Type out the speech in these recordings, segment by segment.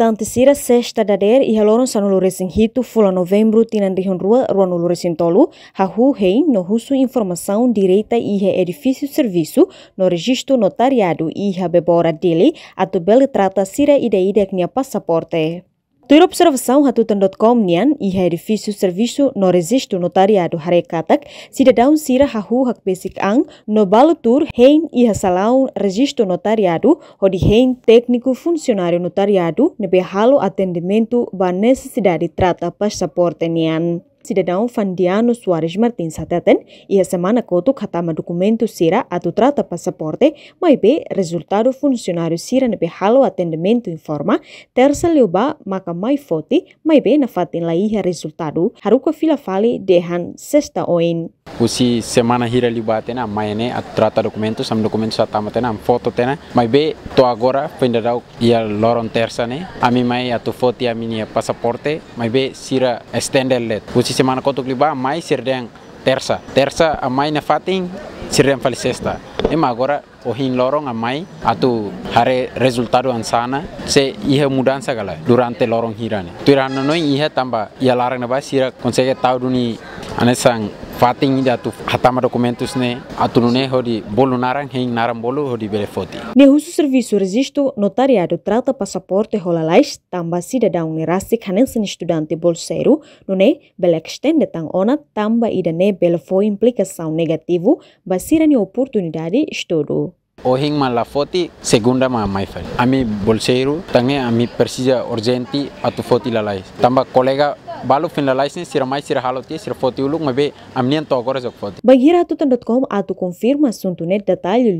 a sira sexta da der i haloron sanu luresin hito fula novembro tinan rihun rua ruan luresin tolu hahu rei no russo informação direita i he edifício serviço no registro notariado i ha bebora a ato bele trata sira ida n'ia passaporte. Ter observação ratutan.com nian i hai revisu servisu no resisto notariado katak. sida daun sira hahu hak basic ang no balutur hein i hasalaun registro notariado ho di hein tekniku funcionário notariado nebe halo atendimentu ba necessidade trata passaporte nian cidadão Fandiano Soares Martins Sateten ia e semana coto catama documento Sira a trata passaporte, mas be resultado funcionário Sira nebe halo atendimento informa, terça leuba maka mai foti, mas be na fatin laiha resultado, haruka fila fali dehan sexta oin. Usi semana hira liba tena, ne a trata documento, sam documento satama tena, foto tena, mai be to agora pendadau ia loron terça ne, ami mai atu foti ami pasaporte mai be Sira estendel let. Usi semana koto liba mai sirdeng tersa tersa. amai mai na fatin sirdeng fali sexta ema agora o hin lorong amai atu hare resultado ansana se ihe mudan segala. durante lorong hirane tuirana noi ihe tamba ia larang na ba sira consegue tau duni anesang fatin tu hatama dokumentus ne ne hodi bolu narang hein naran bolu hodi bele foti ne husu servisu resisto notariado trata hola lais tamba sida daung ne rasik hanen sen estudante bolseiro nune bele extende tang ona tamba ida ne bele fo implicação negativu basira ne oportunidade estudo Ohing foti segunda ma mai fel. Ami bolseru tange ami persija urgenti atu foti lalai. Tamba kolega balu fin la license sira mai sira halo ti foti uluk mabe amnian to agora jok foti baghiratutan.com atu confirma suntunet detalhe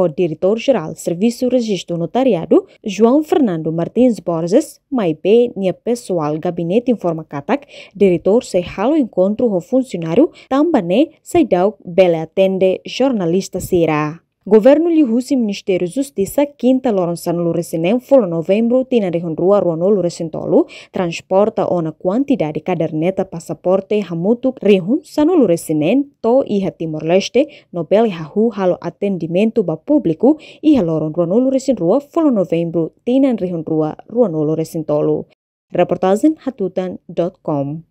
o diretor-geral do Serviço Registro Notariado, João Fernando Martins Borges, Maipe, Nia Pessoal Gabinete Informa Katak, diretor se halo encontro o funcionário, também se dá bele atende jornalista Sira. Guvernul Iuhusi Ministerul Justiça quinta lançando no recinem folo novembro tina de rua ruano lo recentolo transporta ona quantidade caderneta passaporte hamutu rihun sano lo to iha Timor Leste nobel hahu halo atendimento ba publiku iha loron ruano lo rua folo novembro tina rihun rua ruano lo recentolo hatutan.com